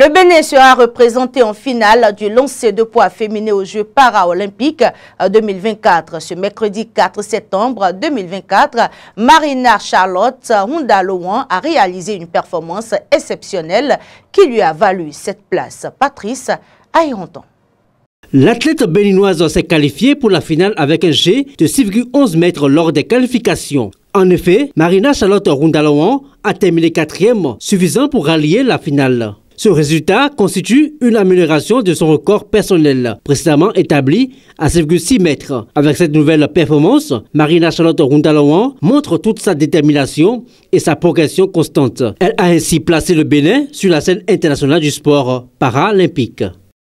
Le Bénin sera représenté en finale du lancer de poids féminin aux Jeux paralympiques 2024. Euh, Ce mercredi 4 septembre 2024, Marina Charlotte Rundalouan euh, a réalisé une performance exceptionnelle qui lui a valu cette place. Patrice Ayronton. L'athlète béninoise s'est qualifiée pour la finale avec un G de 6,11 mètres lors des qualifications. En effet, Marina Charlotte Rundalouan a terminé quatrième, suffisant pour rallier la finale. Ce résultat constitue une amélioration de son record personnel, précédemment établi à 5,6 mètres. Avec cette nouvelle performance, Marina Charlotte Rundalouan montre toute sa détermination et sa progression constante. Elle a ainsi placé le Bénin sur la scène internationale du sport paralympique.